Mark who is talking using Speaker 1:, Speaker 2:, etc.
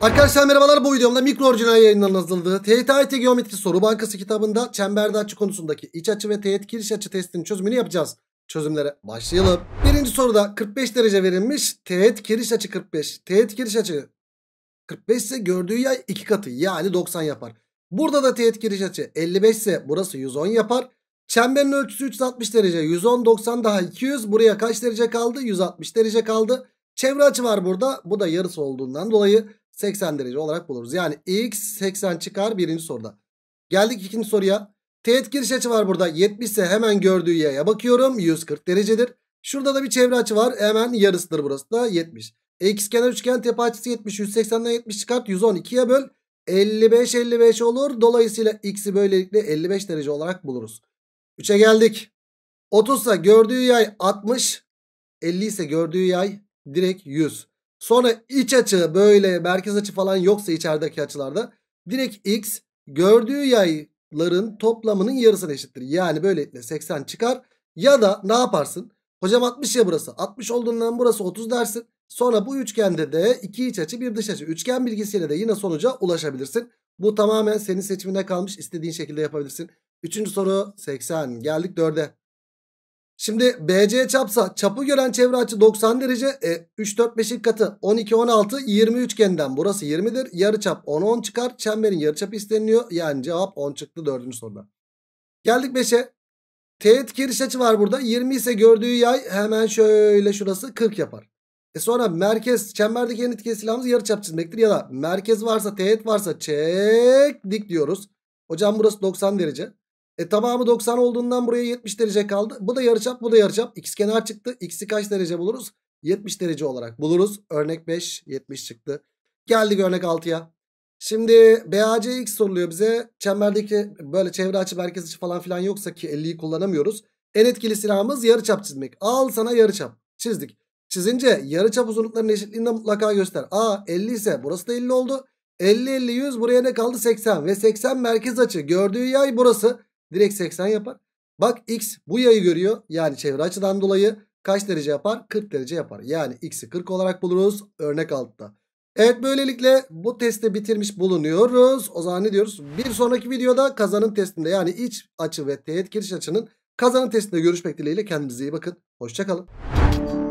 Speaker 1: Arkadaşlar merhabalar bu videomda mikro orijinal yayınlanıldığı TYT Geometri Soru Bankası kitabında çemberde açı konusundaki iç açı ve teğet giriş açı testinin çözümünü yapacağız. Çözümlere başlayalım. Birinci soruda 45 derece verilmiş. Teğet giriş açı 45. Teğet giriş açı 45 ise gördüğü yay 2 katı yani 90 yapar. Burada da teğet giriş açı 55 ise burası 110 yapar. Çemberin ölçüsü 360 derece. 110, 90 daha 200. Buraya kaç derece kaldı? 160 derece kaldı. Çevre açı var burada. Bu da yarısı olduğundan dolayı 80 derece olarak buluruz. Yani x 80 çıkar birinci soruda. Geldik ikinci soruya. Teğet giriş açı var burada. 70 ise hemen gördüğü yaya bakıyorum. 140 derecedir. Şurada da bir çevre açı var. Hemen yarısıdır burası da 70. X kenar üçgen tepe açısı 70. 180'den 70 çıkart. 112'ye böl. 55 55 olur. Dolayısıyla x'i böylelikle 55 derece olarak buluruz. 3'e geldik. 30 ise gördüğü yay 60. 50 ise gördüğü yay direkt 100. Sonra iç açı böyle merkez açı falan yoksa içerideki açılarda direkt x gördüğü yayların toplamının yarısına eşittir. Yani böylelikle 80 çıkar. Ya da ne yaparsın? Hocam 60 ya burası. 60 olduğundan burası 30 dersin. Sonra bu üçgende de iki iç açı bir dış açı. Üçgen bilgisiyle de yine sonuca ulaşabilirsin. Bu tamamen senin seçimine kalmış. İstediğin şekilde yapabilirsin. Üçüncü soru 80. Geldik 4'e. Şimdi BC çapsa çapı gören çevre açı 90 derece. E, 3 4 5'in katı 12 16 20 üçgenden burası 20'dir. Yarı çap 10 10 çıkar. Çemberin yarı çapı isteniliyor. Yani cevap 10 çıktı 4. soruda. Geldik 5'e. Teğet giriş açı var burada. 20 ise gördüğü yay hemen şöyle şurası 40 yapar. E sonra merkez çemberdeki en etkili silahımız yarı çap çizmektir. Ya da merkez varsa teğet varsa çek dik diyoruz. Hocam burası 90 derece. E tamamı 90 olduğundan buraya 70 derece kaldı. Bu da yarıçap bu da yarıçap. X kenar çıktı. X'i kaç derece buluruz? 70 derece olarak buluruz. Örnek 5 70 çıktı. Geldik örnek 6'ya. Şimdi BACX soruluyor bize. Çemberdeki böyle çevre açı merkez açı falan filan yoksa ki 50'yi kullanamıyoruz. En etkili silahımız yarıçap çizmek. Al sana yarıçap. Çizdik. Çizince yarıçap uzunluklarının eşitliğini mutlaka göster. A 50 ise burası da 50 oldu. 50 50 100 buraya ne kaldı 80 ve 80 merkez açı. Gördüğü yay burası. Direkt 80 yapar. Bak x bu yayı görüyor. Yani çevre açıdan dolayı kaç derece yapar? 40 derece yapar. Yani x'i 40 olarak buluruz örnek altta. Evet böylelikle bu testi bitirmiş bulunuyoruz. O zaman ne diyoruz? Bir sonraki videoda kazanın testinde yani iç açı ve teğet giriş açının kazanın testinde görüşmek dileğiyle kendinize iyi bakın. Hoşçakalın.